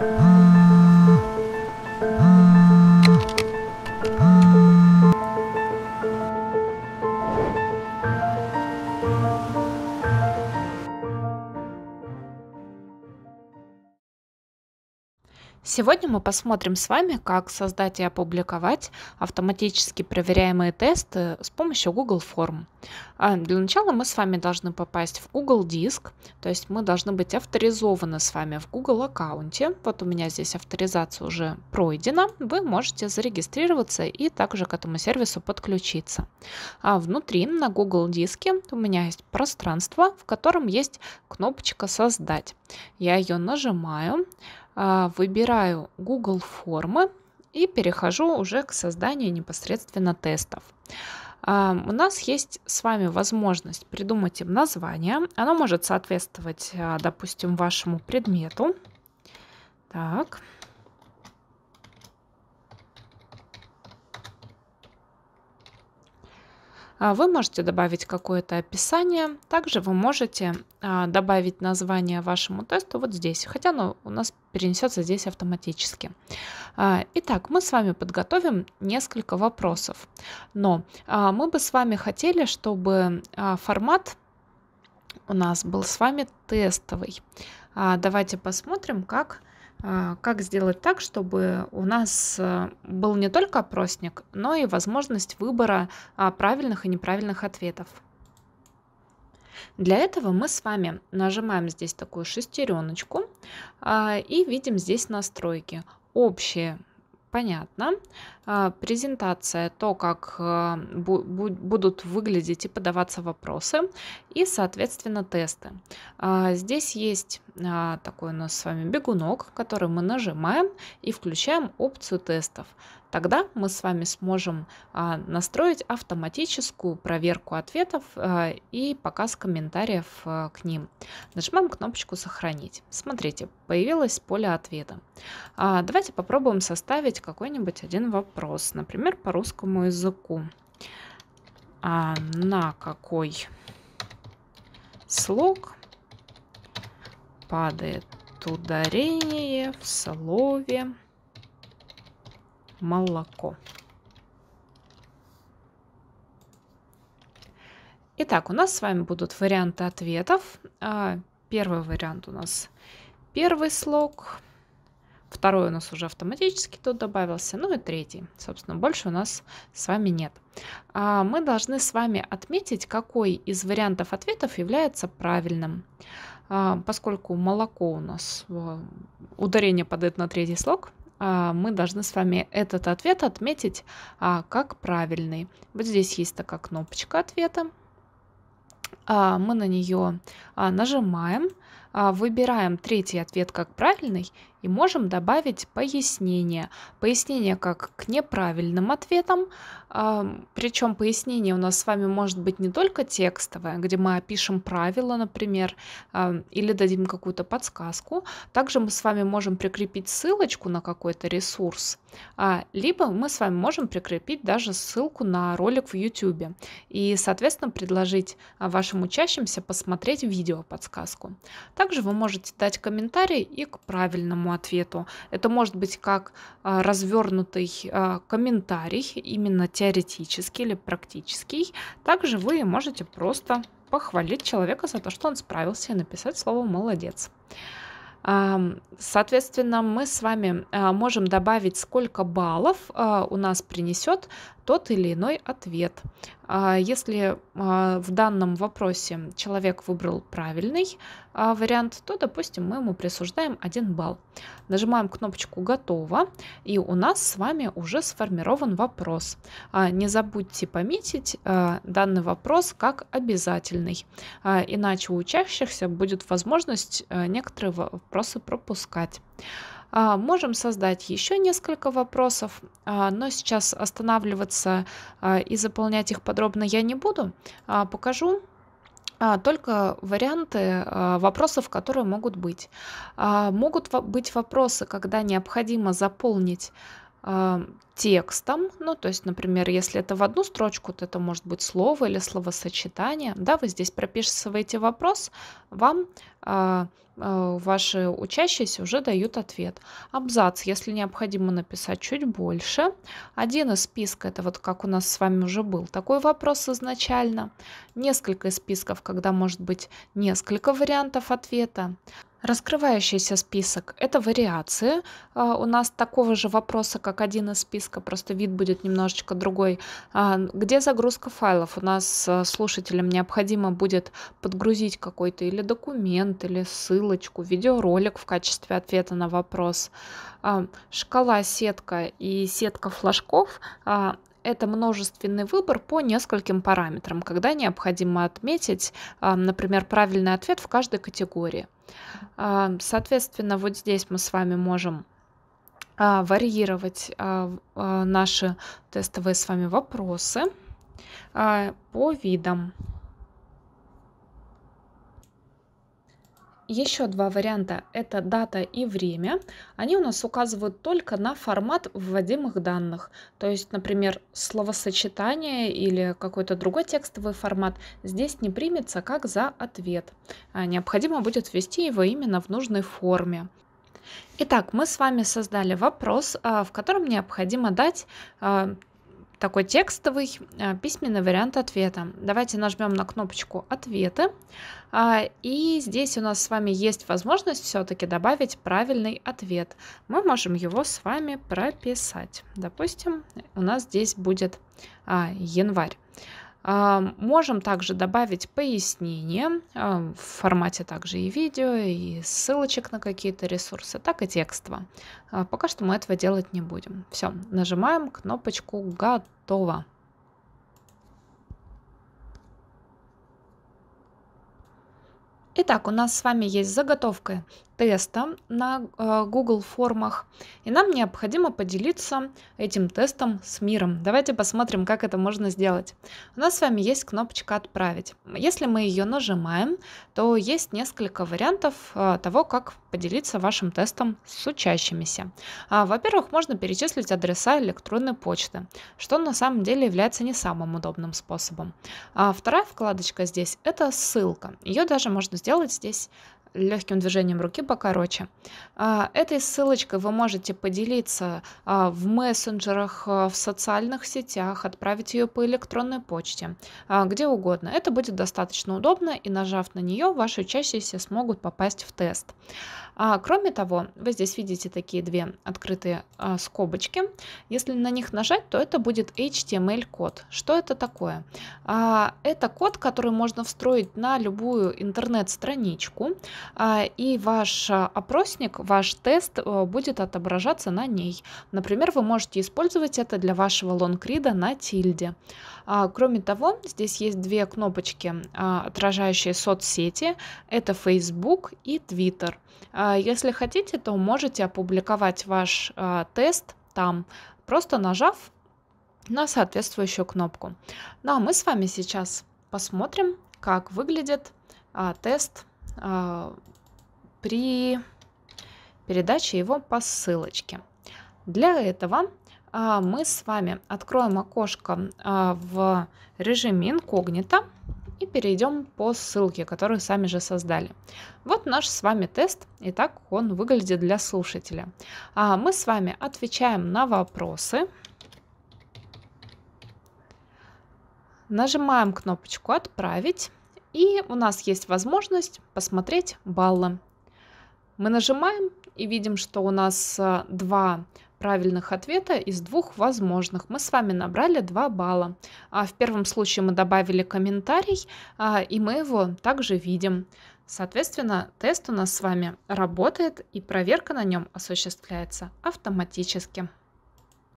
嗯。Сегодня мы посмотрим с вами, как создать и опубликовать автоматически проверяемые тесты с помощью Google Form. А, для начала мы с вами должны попасть в Google Диск, то есть мы должны быть авторизованы с вами в Google аккаунте. Вот у меня здесь авторизация уже пройдена. Вы можете зарегистрироваться и также к этому сервису подключиться. А внутри на Google Диске у меня есть пространство, в котором есть кнопочка «Создать». Я ее нажимаю. А, выбираю Google формы и перехожу уже к созданию непосредственно тестов. А, у нас есть с вами возможность придумать им название. Оно может соответствовать, а, допустим, вашему предмету. Так. А вы можете добавить какое-то описание, также вы можете а, добавить название вашему тесту вот здесь, хотя оно у нас перенесется здесь автоматически. А, итак, мы с вами подготовим несколько вопросов, но мы бы с вами хотели, чтобы формат у нас был с вами тестовый. Давайте посмотрим, как а, как сделать так, чтобы у нас э, был не только опросник, но и возможность выбора а, правильных и неправильных ответов. Для этого мы с вами нажимаем здесь такую шестереночку а, и видим здесь настройки. Общие, понятно. Презентация, то, как э, будут выглядеть и подаваться вопросы и, соответственно, тесты. А, здесь есть а, такой у нас с вами бегунок, который мы нажимаем и включаем опцию тестов. Тогда мы с вами сможем а, настроить автоматическую проверку ответов и показ комментариев к ним. Нажимаем кнопочку «Сохранить». Смотрите, появилось поле ответа. Давайте попробуем составить какой-нибудь один вопрос, например, по русскому языку. На какой слог, падает ударение в слове молоко. Итак, у нас с вами будут варианты ответов. А, первый вариант у нас первый слог, Второй у нас уже автоматически тут добавился, ну и третий. Собственно, больше у нас с вами нет. А мы должны с вами отметить, какой из вариантов ответов является правильным. А, поскольку молоко у нас, э, ударение падает на третий слог, а, мы должны с вами этот ответ отметить а, как правильный. Вот здесь есть такая кнопочка ответа. А, мы на нее а, нажимаем, а, выбираем третий ответ как правильный и можем добавить пояснение. Пояснение как к неправильным ответам, причем пояснение у нас с вами может быть не только текстовое, где мы опишем правила, например, или дадим какую-то подсказку. Также мы с вами можем прикрепить ссылочку на какой-то ресурс, либо мы с вами можем прикрепить даже ссылку на ролик в YouTube и, соответственно, предложить вашему вашим учащимся посмотреть видео-подсказку. Также вы можете дать комментарий и к правильному ответу. Это может быть как а, развернутый а, комментарий, именно теоретический или практический. Также вы можете просто похвалить человека за то, что он справился и написать слово «молодец». Соответственно, мы с вами а, можем добавить, сколько баллов а, у нас принесет тот или иной ответ. А, если в данном вопросе человек выбрал правильный вариант, то, допустим, мы ему присуждаем 1 балл. Нажимаем кнопочку «Готово», и у нас с вами уже сформирован вопрос. Не забудьте пометить данный вопрос как обязательный, иначе у учащихся будет возможность э, некоторые вопросы вопросы пропускать. А, можем создать еще несколько вопросов, а, но сейчас останавливаться а, и заполнять их подробно я не буду. Покажу только варианты вопросов, которые могут быть. Могут быть вопросы, когда необходимо заполнить а, текстом, ну, то есть, например, если это в одну строчку, то это может быть слово или словосочетание, да, вы здесь прописываете вопрос, вам э, э, ваши учащиеся уже дают ответ. Абзац, если необходимо написать чуть больше. Один из списка, это вот как у нас с вами уже был такой вопрос изначально. Несколько из списков, когда может быть несколько вариантов ответа. Раскрывающийся список – это вариации а, у нас такого же вопроса, как один из списка, просто вид будет немножечко другой. А, где загрузка файлов? У нас а, слушателям необходимо будет подгрузить какой-то или документ, или ссылочку, видеоролик в качестве ответа на вопрос. Шкала сетка и сетка флажков – это множественный выбор по нескольким параметрам, когда необходимо отметить, а, например, правильный ответ в каждой категории. А, соответственно, вот здесь мы с вами можем а, варьировать наши тестовые с вами вопросы по видам. еще два варианта – это дата и время. Они у нас указывают только на формат вводимых данных. То есть, например, словосочетание или какой-то другой текстовый формат здесь не примется как за ответ. А необходимо будет ввести его именно в нужной форме. Итак, мы с вами создали вопрос, а, в котором необходимо дать а, такой текстовый э, письменный вариант ответа. Давайте нажмем на кнопочку «Ответы». А, и здесь у нас с вами есть возможность все-таки добавить правильный ответ. Мы можем его с вами прописать. Допустим, у нас здесь будет а, январь. А, можем также добавить пояснение а, в формате также и видео, и ссылочек на какие-то ресурсы, так и текстово. А, пока что мы этого делать не будем. Все, нажимаем кнопочку «Готово». Итак, у нас с вами есть заготовка теста на э, Google формах, и нам необходимо поделиться этим тестом с миром. Давайте посмотрим, как это можно сделать. У нас с вами есть кнопочка «Отправить». Если мы ее нажимаем, то есть несколько вариантов э, того, как поделиться вашим тестом с учащимися. А, во-первых, можно перечислить адреса электронной почты, что на самом деле является не самым удобным способом. А вторая вкладочка здесь – это ссылка. Ее даже можно сделать здесь легким движением руки покороче. А, этой ссылочкой вы можете поделиться а, в мессенджерах, а, в социальных сетях, отправить ее по электронной почте, где угодно. Это будет достаточно удобно, и нажав на нее, ваши учащиеся смогут попасть в тест. Кроме того, вы здесь видите такие две открытые скобочки. Если на них нажать, то это будет HTML-код. Эм Что это такое? Это код, который можно встроить на любую интернет-страничку. А, и ваш а, опросник, ваш тест э, будет отображаться на ней. Например, вы можете использовать это для вашего лонгрида на тильде. А, кроме того, здесь есть две кнопочки, отражающие соцсети. Это Facebook и Twitter. Если хотите, то можете опубликовать ваш тест там, просто нажав на соответствующую кнопку. Ну а мы с вами сейчас посмотрим, как выглядит а, тест а, при передаче его по ссылочке. Для этого а, мы с вами откроем окошко а, в режиме инкогнито и перейдем по ссылке, которую сами же создали. Вот наш с вами тест, и так он выглядит для слушателя. Мы с вами отвечаем на вопросы, нажимаем кнопочку «Отправить», и у нас есть возможность посмотреть баллы. Мы нажимаем и видим, что у нас э, два правильных ответа из двух возможных. Мы с вами набрали 2 балла. А в первом случае мы добавили комментарий, а, и мы его также видим. Соответственно, тест у нас с вами работает, и проверка на нем осуществляется автоматически.